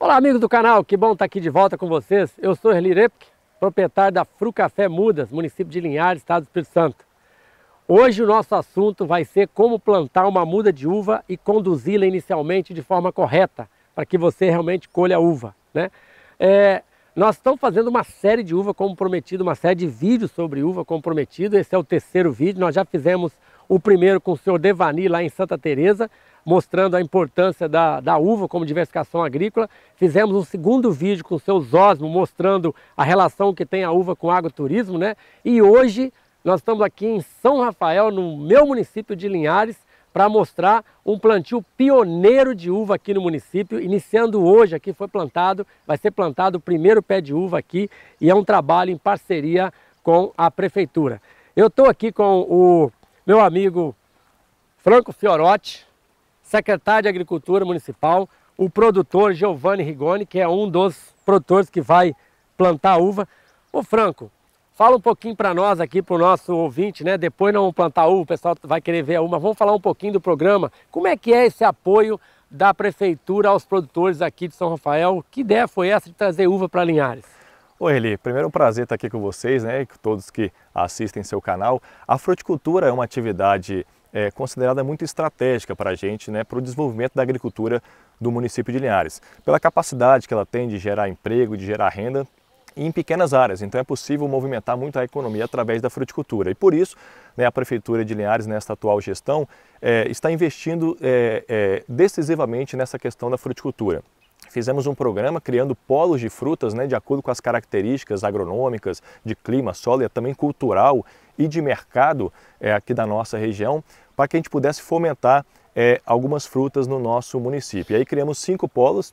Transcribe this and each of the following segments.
Olá amigos do canal, que bom estar tá aqui de volta com vocês. Eu sou Erli Repke, proprietário da Fru Café Mudas, município de Linhares, estado do Espírito Santo. Hoje o nosso assunto vai ser como plantar uma muda de uva e conduzi-la inicialmente de forma correta, para que você realmente colha a uva. Né? É, nós estamos fazendo uma série de uva como prometido, uma série de vídeos sobre uva como prometido. Esse é o terceiro vídeo, nós já fizemos o primeiro com o senhor Devani lá em Santa Teresa mostrando a importância da, da uva como diversificação agrícola. Fizemos um segundo vídeo com o seu Zosmo, mostrando a relação que tem a uva com o agroturismo, né? E hoje nós estamos aqui em São Rafael, no meu município de Linhares, para mostrar um plantio pioneiro de uva aqui no município, iniciando hoje aqui foi plantado, vai ser plantado o primeiro pé de uva aqui e é um trabalho em parceria com a prefeitura. Eu estou aqui com o meu amigo Franco Fiorotti, secretário de Agricultura Municipal, o produtor Giovanni Rigoni, que é um dos produtores que vai plantar uva. Ô Franco, fala um pouquinho para nós aqui, para o nosso ouvinte, né? Depois não vamos plantar uva, o pessoal vai querer ver a uva. Vamos falar um pouquinho do programa. Como é que é esse apoio da prefeitura aos produtores aqui de São Rafael? Que ideia foi essa de trazer uva para Linhares? Oi, Eli. Primeiro, é um prazer estar aqui com vocês, né? E com todos que assistem seu canal. A fruticultura é uma atividade é, considerada muito estratégica para a gente, né, para o desenvolvimento da agricultura do município de Linhares, pela capacidade que ela tem de gerar emprego, de gerar renda em pequenas áreas, então é possível movimentar muito a economia através da fruticultura. E por isso, né, a Prefeitura de Linhares, nesta atual gestão, é, está investindo é, é decisivamente nessa questão da fruticultura fizemos um programa criando polos de frutas, né, de acordo com as características agronômicas, de clima, solo e também cultural e de mercado é, aqui da nossa região, para que a gente pudesse fomentar é, algumas frutas no nosso município. E aí criamos cinco polos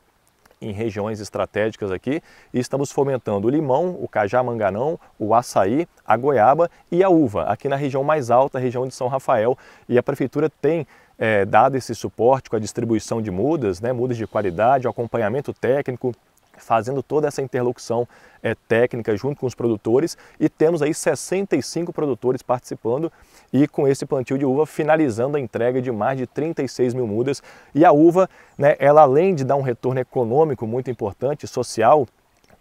em regiões estratégicas aqui e estamos fomentando o limão, o cajá manganão, o açaí, a goiaba e a uva, aqui na região mais alta, região de São Rafael. E a prefeitura tem é, dado esse suporte com a distribuição de mudas, né, mudas de qualidade, o acompanhamento técnico, fazendo toda essa interlocução é, técnica junto com os produtores e temos aí 65 produtores participando e com esse plantio de uva finalizando a entrega de mais de 36 mil mudas. E a uva, né, ela além de dar um retorno econômico muito importante, social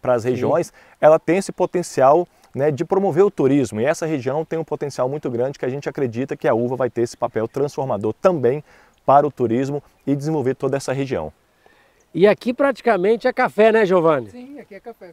para as regiões, Sim. ela tem esse potencial né, de promover o turismo. E essa região tem um potencial muito grande que a gente acredita que a uva vai ter esse papel transformador também para o turismo e desenvolver toda essa região. E aqui praticamente é café, né, Giovanni? Sim, aqui é café.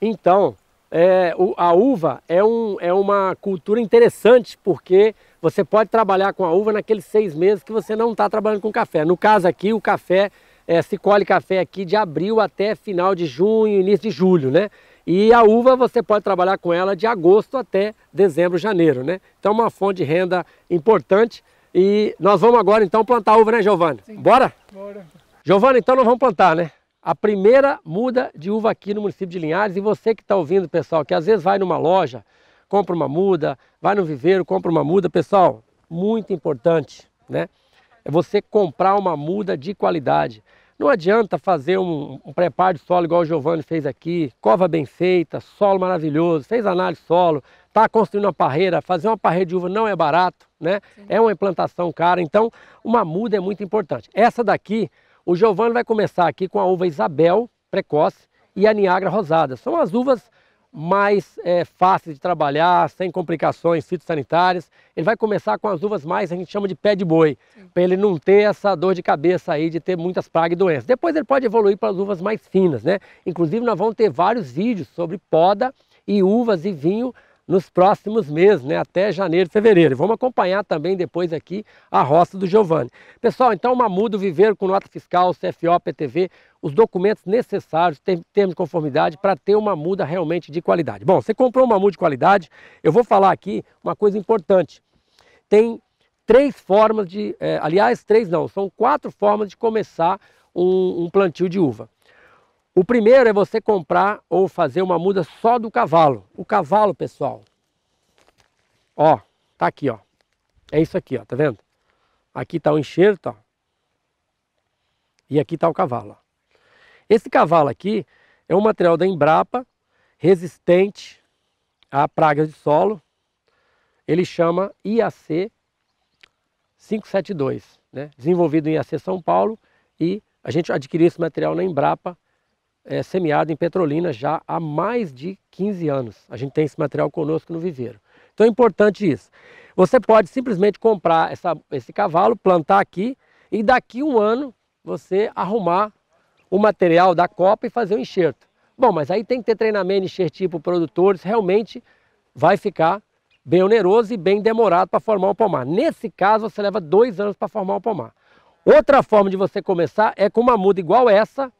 Então, é, a uva é, um, é uma cultura interessante porque você pode trabalhar com a uva naqueles seis meses que você não está trabalhando com café. No caso aqui, o café é, se colhe café aqui de abril até final de junho, início de julho, né? E a uva você pode trabalhar com ela de agosto até dezembro, janeiro, né? Então é uma fonte de renda importante. E nós vamos agora então plantar uva, né, Giovana? Bora? Bora. Giovana, então nós vamos plantar, né? a primeira muda de uva aqui no município de Linhares. E você que está ouvindo, pessoal, que às vezes vai numa loja, compra uma muda, vai no viveiro, compra uma muda, pessoal, muito importante, né? É você comprar uma muda de qualidade. Não adianta fazer um, um preparo de solo igual o Giovanni fez aqui, cova bem feita, solo maravilhoso, fez análise solo, está construindo uma parreira, fazer uma parreira de uva não é barato, né? Sim. É uma implantação cara, então uma muda é muito importante. Essa daqui, o Giovanni vai começar aqui com a uva Isabel precoce e a Niagra rosada. São as uvas mais é, fáceis de trabalhar, sem complicações fitossanitárias. Ele vai começar com as uvas mais, a gente chama de pé de boi, para ele não ter essa dor de cabeça aí de ter muitas pragas e doenças. Depois ele pode evoluir para as uvas mais finas, né? Inclusive nós vamos ter vários vídeos sobre poda e uvas e vinho nos próximos meses, né, até janeiro, fevereiro. Vamos acompanhar também depois aqui a roça do Giovanni. Pessoal, então uma muda o viveiro com nota fiscal, CFO, PTV, os documentos necessários, termos de conformidade, para ter uma muda realmente de qualidade. Bom, você comprou uma muda de qualidade, eu vou falar aqui uma coisa importante. Tem três formas de, eh, aliás, três não, são quatro formas de começar um, um plantio de uva. O primeiro é você comprar ou fazer uma muda só do cavalo. O cavalo, pessoal, ó, tá aqui, ó. É isso aqui, ó, tá vendo? Aqui tá o enxerto, ó. E aqui tá o cavalo, ó. Esse cavalo aqui é um material da Embrapa, resistente a pragas de solo. Ele chama IAC 572, né? Desenvolvido em IAC São Paulo e a gente adquiriu esse material na Embrapa é, semeado em Petrolina já há mais de 15 anos. A gente tem esse material conosco no viveiro. Então é importante isso. Você pode simplesmente comprar essa, esse cavalo, plantar aqui e daqui um ano você arrumar o material da copa e fazer o um enxerto. Bom, mas aí tem que ter treinamento enxertivo para produtores, realmente vai ficar bem oneroso e bem demorado para formar o um pomar. Nesse caso, você leva dois anos para formar o um pomar. Outra forma de você começar é com uma muda igual essa,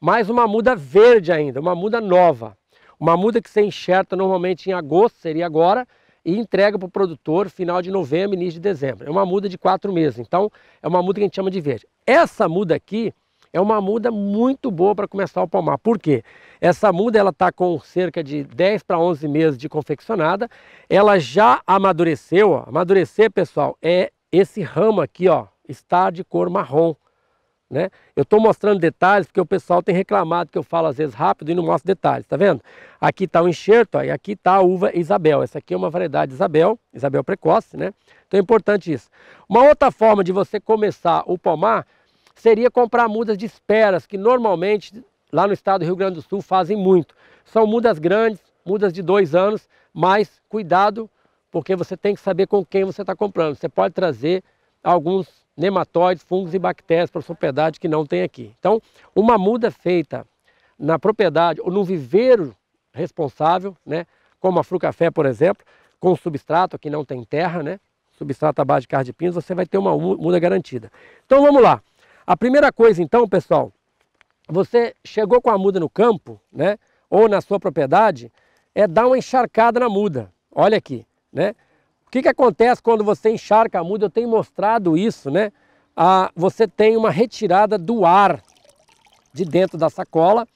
mais uma muda verde ainda, uma muda nova. Uma muda que você enxerta normalmente em agosto, seria agora, e entrega para o produtor final de novembro, início de dezembro. É uma muda de quatro meses, então é uma muda que a gente chama de verde. Essa muda aqui é uma muda muito boa para começar o palmar. Por quê? Essa muda ela está com cerca de 10 para 11 meses de confeccionada. Ela já amadureceu. Ó. Amadurecer, pessoal, é esse ramo aqui, ó, está de cor marrom. Né? Eu estou mostrando detalhes porque o pessoal tem reclamado que eu falo às vezes rápido e não mostro detalhes, tá vendo? Aqui está o enxerto ó, e aqui está a uva Isabel. Essa aqui é uma variedade Isabel, Isabel precoce, né? Então é importante isso. Uma outra forma de você começar o pomar seria comprar mudas de esperas, que normalmente lá no estado do Rio Grande do Sul fazem muito. São mudas grandes, mudas de dois anos, mas cuidado, porque você tem que saber com quem você está comprando. Você pode trazer alguns nematóides, fungos e bactérias para sua propriedade que não tem aqui. Então, uma muda feita na propriedade ou no viveiro responsável, né, como a frucafé, por exemplo, com substrato, que não tem terra, né, substrato à base de carne pinos, você vai ter uma muda garantida. Então, vamos lá. A primeira coisa, então, pessoal, você chegou com a muda no campo, né, ou na sua propriedade, é dar uma encharcada na muda. Olha aqui, né? O que, que acontece quando você encharca a muda? Eu tenho mostrado isso, né? Ah, você tem uma retirada do ar de dentro da sacola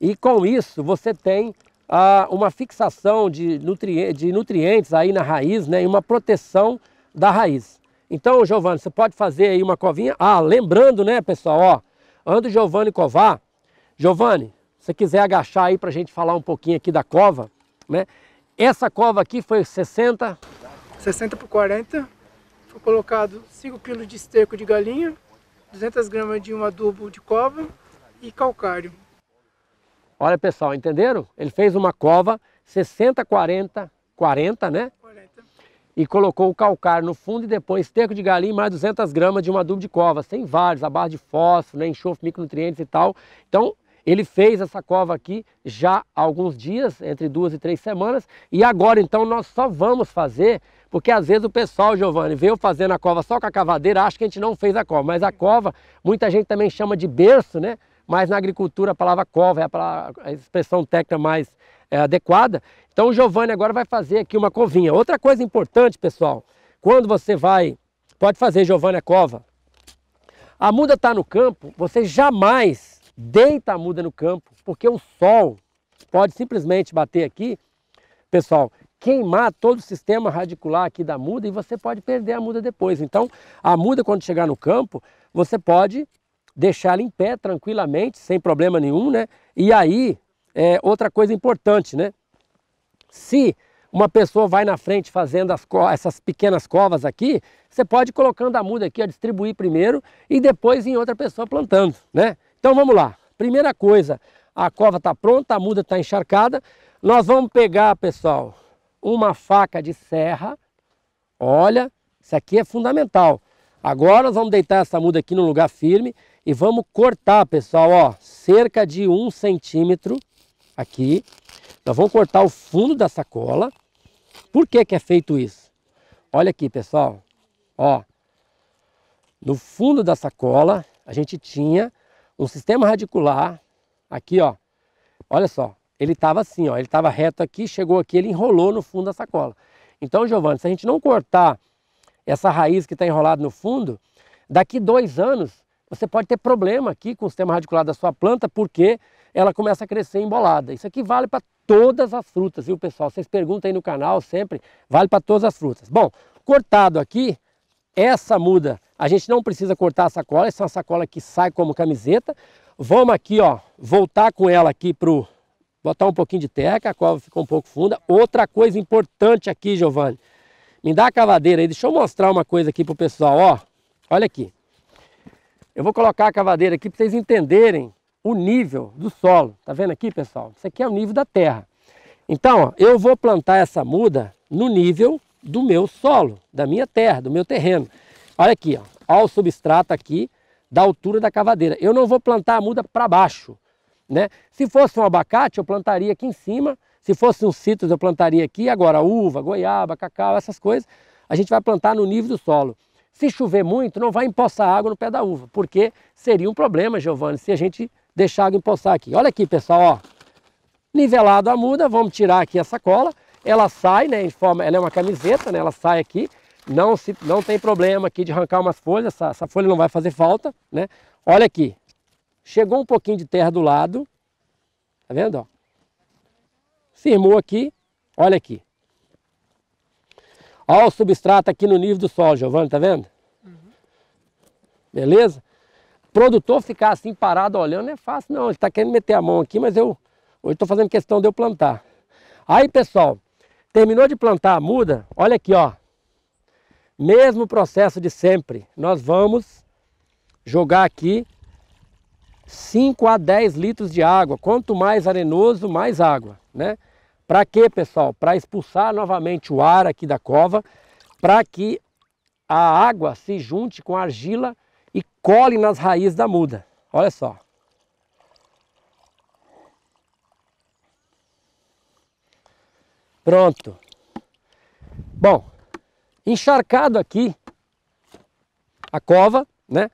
e com isso você tem ah, uma fixação de, nutri de nutrientes aí na raiz né, e uma proteção da raiz. Então, Giovanni, você pode fazer aí uma covinha? Ah, lembrando, né, pessoal, ó, ando Giovanni covar. Giovanni, se você quiser agachar aí para a gente falar um pouquinho aqui da cova, né? Essa cova aqui foi 60... 60 por 40, foi colocado 5 kg de esterco de galinha, 200 gramas de um adubo de cova e calcário. Olha pessoal, entenderam? Ele fez uma cova 60, 40, 40 né? 40. E colocou o calcário no fundo e depois esterco de galinha mais 200 gramas de um adubo de cova. Tem vários, a barra de fósforo, né? enxofre, micronutrientes e tal. Então ele fez essa cova aqui já há alguns dias, entre duas e três semanas, e agora então nós só vamos fazer, porque às vezes o pessoal, Giovanni, veio fazendo a cova só com a cavadeira, acha que a gente não fez a cova, mas a cova, muita gente também chama de berço, né? Mas na agricultura a palavra cova é a, palavra, a expressão técnica mais é, adequada. Então o Giovanni agora vai fazer aqui uma covinha. Outra coisa importante, pessoal, quando você vai, pode fazer Giovanni a cova, a muda está no campo, você jamais deita a muda no campo, porque o sol pode simplesmente bater aqui, pessoal, queimar todo o sistema radicular aqui da muda e você pode perder a muda depois. Então, a muda quando chegar no campo, você pode deixar ela em pé tranquilamente, sem problema nenhum, né? E aí, é outra coisa importante, né? Se uma pessoa vai na frente fazendo essas pequenas covas aqui, você pode ir colocando a muda aqui, a distribuir primeiro e depois em outra pessoa plantando, né? Então vamos lá. Primeira coisa, a cova está pronta, a muda está encharcada. Nós vamos pegar, pessoal, uma faca de serra. Olha, isso aqui é fundamental. Agora nós vamos deitar essa muda aqui no lugar firme e vamos cortar, pessoal, ó, cerca de um centímetro aqui. Nós vamos cortar o fundo da sacola. Por que, que é feito isso? Olha aqui, pessoal. Ó, no fundo da sacola a gente tinha o sistema radicular, aqui ó, olha só, ele estava assim ó, ele estava reto aqui, chegou aqui, ele enrolou no fundo da sacola. Então, Giovanni, se a gente não cortar essa raiz que está enrolada no fundo, daqui dois anos você pode ter problema aqui com o sistema radicular da sua planta, porque ela começa a crescer embolada. Isso aqui vale para todas as frutas, viu pessoal? Vocês perguntam aí no canal sempre, vale para todas as frutas. Bom, cortado aqui, essa muda a gente não precisa cortar a sacola, essa é uma sacola que sai como camiseta. Vamos aqui, ó, voltar com ela aqui pro botar um pouquinho de que a cova ficou um pouco funda. Outra coisa importante aqui, Giovanni. Me dá a cavadeira aí, deixa eu mostrar uma coisa aqui pro pessoal, ó. Olha aqui. Eu vou colocar a cavadeira aqui para vocês entenderem o nível do solo. Tá vendo aqui, pessoal? Isso aqui é o nível da terra. Então, ó, eu vou plantar essa muda no nível do meu solo, da minha terra, do meu terreno. Olha aqui, ó, Olha o substrato aqui da altura da cavadeira. Eu não vou plantar a muda para baixo, né? Se fosse um abacate, eu plantaria aqui em cima. Se fosse um citros, eu plantaria aqui. Agora, uva, goiaba, cacau, essas coisas, a gente vai plantar no nível do solo. Se chover muito, não vai empoçar água no pé da uva, porque seria um problema, Giovanni, se a gente deixar a água empoçar aqui. Olha aqui, pessoal, ó. Nivelado a muda, vamos tirar aqui a sacola. Ela sai, né, em forma, ela é uma camiseta, né, ela sai aqui. Não, se, não tem problema aqui de arrancar umas folhas, essa, essa folha não vai fazer falta, né? Olha aqui, chegou um pouquinho de terra do lado, tá vendo? Ó? Firmou aqui, olha aqui. Olha o substrato aqui no nível do solo, Giovanni, tá vendo? Uhum. Beleza? Produtor ficar assim parado olhando não é fácil não, ele tá querendo meter a mão aqui, mas eu hoje estou fazendo questão de eu plantar. Aí pessoal, terminou de plantar a muda, olha aqui ó, mesmo processo de sempre, nós vamos jogar aqui 5 a 10 litros de água. Quanto mais arenoso, mais água, né? Para quê, pessoal? Para expulsar novamente o ar aqui da cova, para que a água se junte com a argila e cole nas raízes da muda. Olha só. Pronto. Bom, encharcado aqui a cova, né?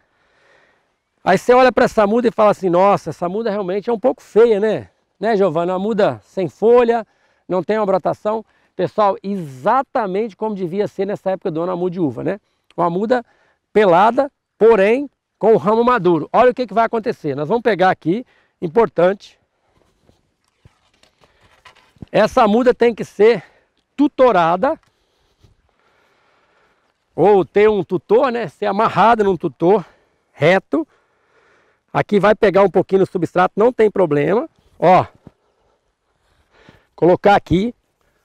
Aí você olha para essa muda e fala assim, nossa, essa muda realmente é um pouco feia, né? Né, Giovana? Uma muda sem folha, não tem uma brotação. Pessoal, exatamente como devia ser nessa época do ano a muda de uva, né? Uma muda pelada, porém com o ramo maduro. Olha o que, que vai acontecer. Nós vamos pegar aqui, importante. Essa muda tem que ser tutorada ou ter um tutor, né? Ser amarrado num tutor reto. Aqui vai pegar um pouquinho no substrato, não tem problema. Ó, colocar aqui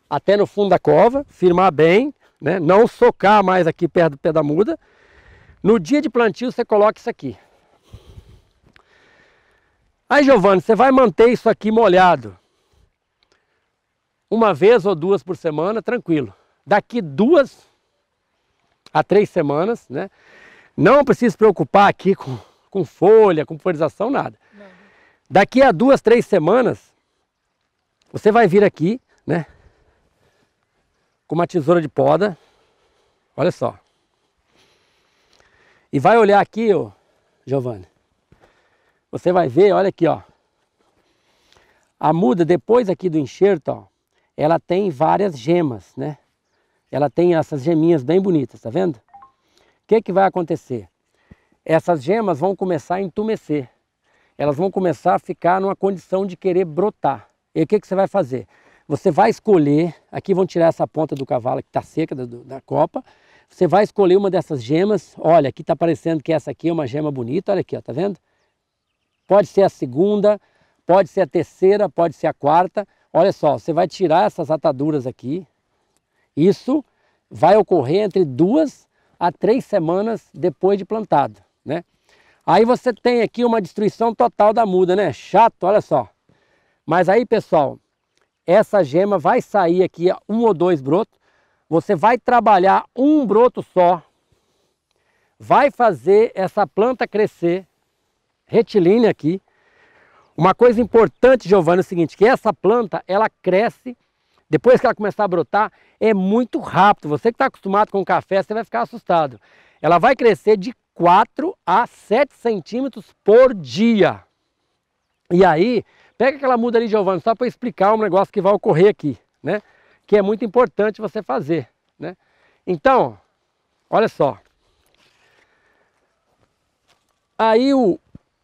até no fundo da cova, firmar bem, né? Não socar mais aqui perto do pé da muda. No dia de plantio você coloca isso aqui. Aí, Giovanni, você vai manter isso aqui molhado uma vez ou duas por semana, tranquilo. Daqui duas há três semanas, né? Não precisa se preocupar aqui com, com folha, com pulverização, nada. Não. Daqui a duas, três semanas, você vai vir aqui, né? Com uma tesoura de poda, olha só. E vai olhar aqui, ô, Giovanni. Você vai ver, olha aqui, ó. A muda, depois aqui do enxerto, ó, ela tem várias gemas, né? ela tem essas geminhas bem bonitas, tá vendo? O que, que vai acontecer? Essas gemas vão começar a entumecer, elas vão começar a ficar numa condição de querer brotar. E o que, que você vai fazer? Você vai escolher, aqui vão tirar essa ponta do cavalo que está seca da, da copa, você vai escolher uma dessas gemas, olha, aqui está parecendo que essa aqui é uma gema bonita, olha aqui, ó, tá vendo? Pode ser a segunda, pode ser a terceira, pode ser a quarta. Olha só, você vai tirar essas ataduras aqui, isso vai ocorrer entre duas a três semanas depois de plantado, né? Aí você tem aqui uma destruição total da muda, né? Chato, olha só. Mas aí, pessoal, essa gema vai sair aqui um ou dois brotos. Você vai trabalhar um broto só. Vai fazer essa planta crescer retilínea aqui. Uma coisa importante, Giovanni, é o seguinte, que essa planta, ela cresce depois que ela começar a brotar, é muito rápido. Você que está acostumado com café, você vai ficar assustado. Ela vai crescer de 4 a 7 centímetros por dia. E aí, pega aquela muda ali, Giovanni, só para explicar um negócio que vai ocorrer aqui, né? Que é muito importante você fazer, né? Então, olha só. Aí o,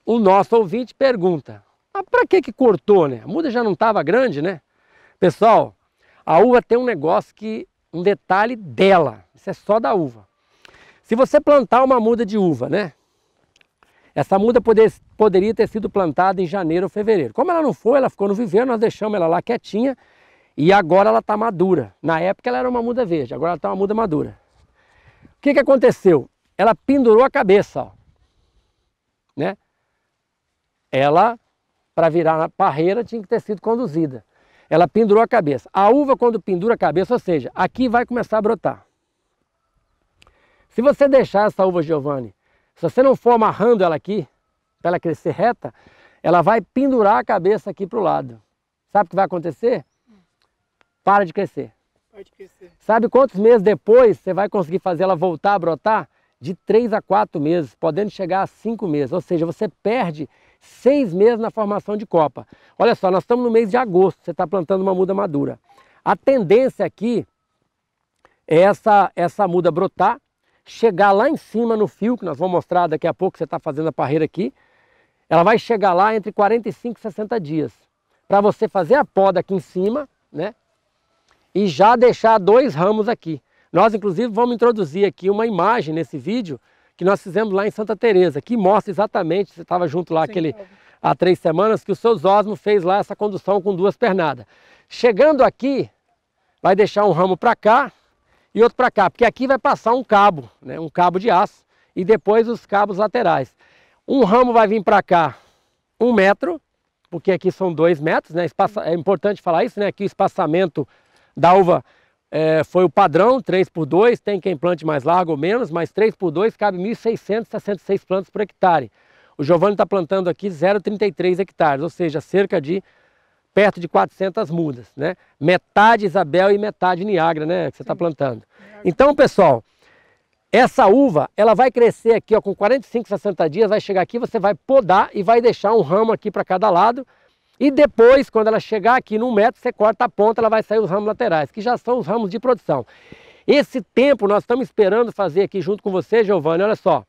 o nosso ouvinte pergunta, mas para que que cortou, né? A muda já não estava grande, né? Pessoal, a uva tem um negócio que, um detalhe dela, isso é só da uva. Se você plantar uma muda de uva, né? Essa muda poder, poderia ter sido plantada em janeiro ou fevereiro. Como ela não foi, ela ficou no viveiro, nós deixamos ela lá quietinha e agora ela está madura. Na época ela era uma muda verde, agora ela está uma muda madura. O que, que aconteceu? Ela pendurou a cabeça, ó, né? Ela, para virar na parreira, tinha que ter sido conduzida. Ela pendurou a cabeça. A uva, quando pendura a cabeça, ou seja, aqui vai começar a brotar. Se você deixar essa uva, Giovanni, se você não for amarrando ela aqui, para ela crescer reta, ela vai pendurar a cabeça aqui para o lado. Sabe o que vai acontecer? Para de crescer. Para de crescer. Sabe quantos meses depois você vai conseguir fazer ela voltar a brotar? De 3 a 4 meses, podendo chegar a 5 meses. Ou seja, você perde seis meses na formação de copa. Olha só, nós estamos no mês de agosto, você está plantando uma muda madura. A tendência aqui é essa, essa muda brotar, chegar lá em cima no fio, que nós vamos mostrar daqui a pouco, você está fazendo a parreira aqui, ela vai chegar lá entre 45 e 60 dias. Para você fazer a poda aqui em cima, né? E já deixar dois ramos aqui. Nós, inclusive, vamos introduzir aqui uma imagem nesse vídeo que nós fizemos lá em Santa Teresa, que mostra exatamente, você estava junto lá Sim, aquele, há três semanas, que o seu Zosmo fez lá essa condução com duas pernadas. Chegando aqui, vai deixar um ramo para cá e outro para cá, porque aqui vai passar um cabo, né, um cabo de aço, e depois os cabos laterais. Um ramo vai vir para cá um metro, porque aqui são dois metros, né, espaça, é importante falar isso, né, que o espaçamento da uva é, foi o padrão, 3 por 2, tem quem plante mais largo ou menos, mas 3 por 2 cabe 1.666 plantas por hectare. O Giovanni está plantando aqui 0,33 hectares, ou seja, cerca de perto de 400 mudas, né? Metade Isabel e metade Niagara, né, que você está plantando. Então, pessoal, essa uva, ela vai crescer aqui ó, com 45, 60 dias, vai chegar aqui, você vai podar e vai deixar um ramo aqui para cada lado, e depois, quando ela chegar aqui no metro, você corta a ponta, ela vai sair os ramos laterais, que já são os ramos de produção. Esse tempo nós estamos esperando fazer aqui junto com você, Giovanni, olha só.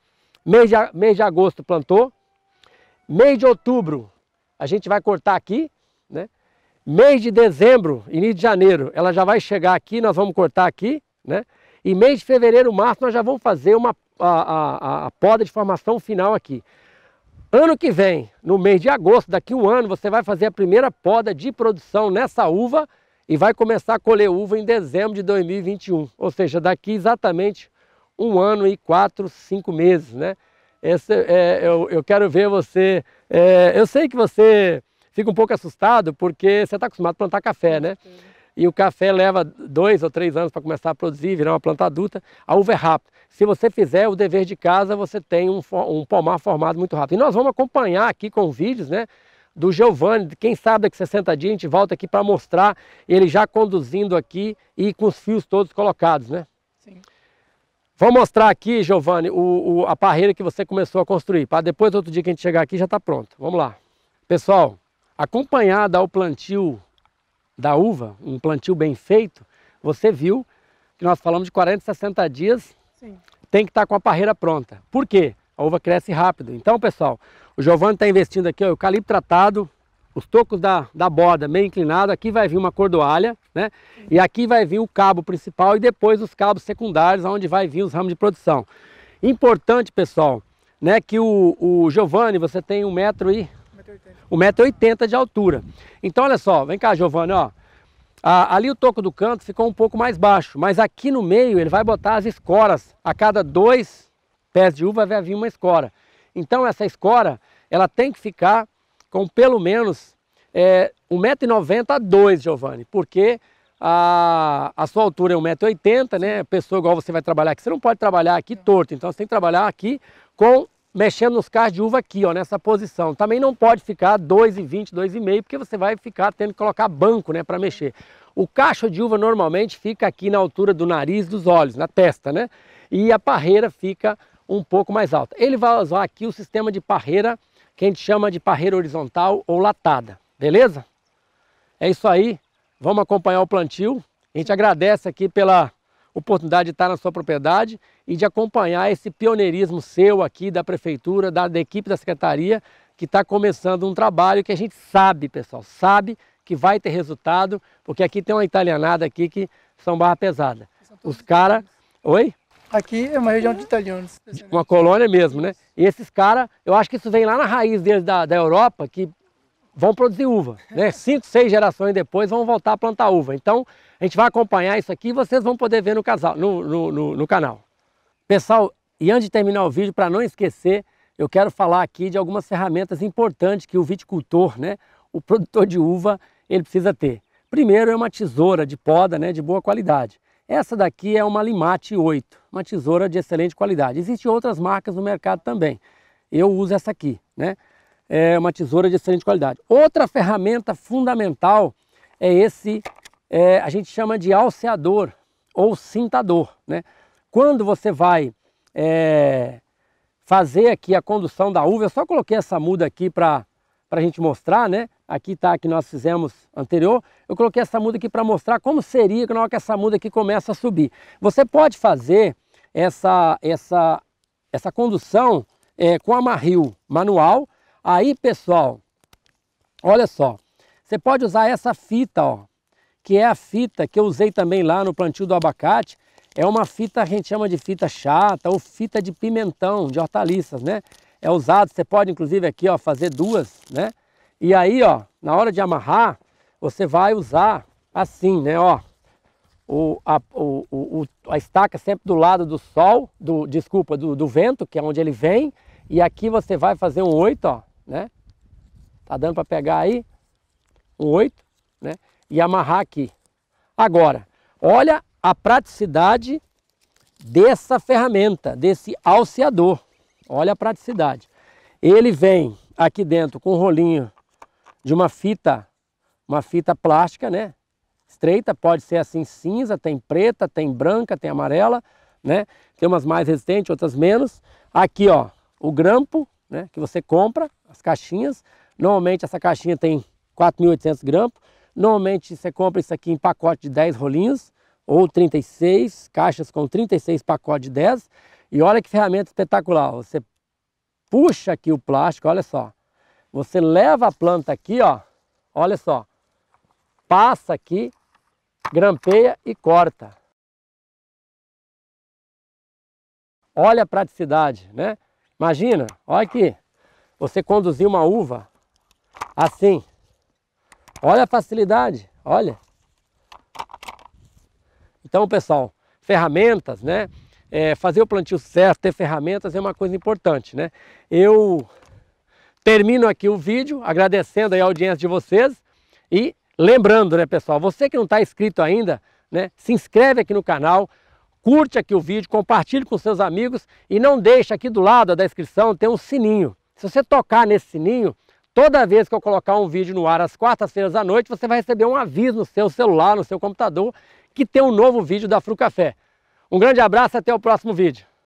Mês de, mês de agosto plantou, mês de outubro a gente vai cortar aqui, né? Mês de dezembro, início de janeiro, ela já vai chegar aqui, nós vamos cortar aqui, né? E mês de fevereiro, março, nós já vamos fazer uma, a, a, a poda de formação final aqui. Ano que vem, no mês de agosto, daqui um ano, você vai fazer a primeira poda de produção nessa uva e vai começar a colher uva em dezembro de 2021. Ou seja, daqui exatamente um ano e quatro, cinco meses, né? Esse, é, eu, eu, quero ver você... É, eu sei que você fica um pouco assustado porque você está acostumado a plantar café, né? Sim e o café leva dois ou três anos para começar a produzir, virar uma planta adulta, a uva é rápida. Se você fizer o dever de casa, você tem um, um pomar formado muito rápido. E nós vamos acompanhar aqui com vídeos, né? Do Giovanni, quem sabe daqui 60 dias a gente volta aqui para mostrar ele já conduzindo aqui e com os fios todos colocados, né? Sim. Vou mostrar aqui, Giovanni, o, o, a parreira que você começou a construir, para depois outro dia que a gente chegar aqui já está pronto. Vamos lá. Pessoal, acompanhada ao plantio da uva, um plantio bem feito, você viu que nós falamos de 40, 60 dias, Sim. tem que estar tá com a parreira pronta. Por quê? A uva cresce rápido. Então, pessoal, o Giovanni está investindo aqui, o eucalipto tratado, os tocos da, da borda meio inclinado, aqui vai vir uma cordoalha, né? Sim. E aqui vai vir o cabo principal e depois os cabos secundários, onde vai vir os ramos de produção. Importante, pessoal, né, que o, o Giovanni, você tem um metro e 1,80m é de altura. Então, olha só, vem cá, Giovanni, ó. Ah, ali o toco do canto ficou um pouco mais baixo, mas aqui no meio ele vai botar as escoras. A cada dois pés de uva vai vir uma escora. Então essa escora, ela tem que ficar com pelo menos é, 1,90m a 2, Giovanni, porque a, a sua altura é 1,80m, né? A pessoa igual você vai trabalhar aqui, você não pode trabalhar aqui torto, então você tem que trabalhar aqui com mexendo nos cais de uva aqui, ó, nessa posição. Também não pode ficar 2,20, 2,5, porque você vai ficar tendo que colocar banco, né, para mexer. O cacho de uva normalmente fica aqui na altura do nariz dos olhos, na testa, né? E a parreira fica um pouco mais alta. Ele vai usar aqui o sistema de parreira que a gente chama de parreira horizontal ou latada, beleza? É isso aí, vamos acompanhar o plantio. A gente agradece aqui pela oportunidade de tá estar na sua propriedade e de acompanhar esse pioneirismo seu aqui da prefeitura, da, da equipe da secretaria, que está começando um trabalho que a gente sabe, pessoal, sabe que vai ter resultado, porque aqui tem uma italianada aqui que são barra pesada. Os caras... Oi? Aqui é uma região de italianos. Uma colônia mesmo, né? E esses caras, eu acho que isso vem lá na raiz deles da, da Europa, que vão produzir uva. Né? Cinco, seis gerações depois vão voltar a plantar uva. Então, a gente vai acompanhar isso aqui e vocês vão poder ver no, casal, no, no, no, no canal. Pessoal, e antes de terminar o vídeo, para não esquecer, eu quero falar aqui de algumas ferramentas importantes que o viticultor, né, o produtor de uva, ele precisa ter. Primeiro é uma tesoura de poda né, de boa qualidade. Essa daqui é uma Limate 8, uma tesoura de excelente qualidade. Existem outras marcas no mercado também. Eu uso essa aqui, né? é, uma tesoura de excelente qualidade. Outra ferramenta fundamental é esse, é, a gente chama de alceador ou cintador. Né? Quando você vai é, fazer aqui a condução da uva, eu só coloquei essa muda aqui para a gente mostrar, né? Aqui está a que nós fizemos anterior. Eu coloquei essa muda aqui para mostrar como seria na hora que essa muda aqui começa a subir. Você pode fazer essa, essa, essa condução é, com amarril manual, Aí, pessoal, olha só. Você pode usar essa fita, ó, que é a fita que eu usei também lá no plantio do abacate. É uma fita que a gente chama de fita chata ou fita de pimentão, de hortaliças, né? É usado, você pode inclusive aqui, ó, fazer duas, né? E aí, ó, na hora de amarrar, você vai usar assim, né, ó. O, a, o, o, a estaca sempre do lado do sol, do, desculpa, do, do vento, que é onde ele vem. E aqui você vai fazer um oito, ó, né? Tá dando para pegar aí um oito, né? E amarrar aqui. Agora, olha a praticidade dessa ferramenta, desse alceador. Olha a praticidade. Ele vem aqui dentro com um rolinho de uma fita, uma fita plástica, né? Estreita, pode ser assim cinza, tem preta, tem branca, tem amarela, né? Tem umas mais resistentes, outras menos. Aqui, ó, o grampo, né, que você compra, as caixinhas. Normalmente essa caixinha tem 4.800 gramas. Normalmente você compra isso aqui em pacote de 10 rolinhos ou 36 caixas com 36 pacotes de 10. E olha que ferramenta espetacular. Você puxa aqui o plástico, olha só. Você leva a planta aqui, ó. Olha só. Passa aqui, grampeia e corta. Olha a praticidade, né? Imagina, olha aqui você conduzir uma uva assim. Olha a facilidade, olha. Então, pessoal, ferramentas, né? É, fazer o plantio certo, ter ferramentas é uma coisa importante, né? Eu termino aqui o vídeo agradecendo a audiência de vocês e lembrando, né, pessoal, você que não está inscrito ainda, né, se inscreve aqui no canal, curte aqui o vídeo, compartilhe com seus amigos e não deixa aqui do lado da descrição ter um sininho. Se você tocar nesse sininho, toda vez que eu colocar um vídeo no ar às quartas-feiras à noite, você vai receber um aviso no seu celular, no seu computador, que tem um novo vídeo da Frucafé. Um grande abraço e até o próximo vídeo.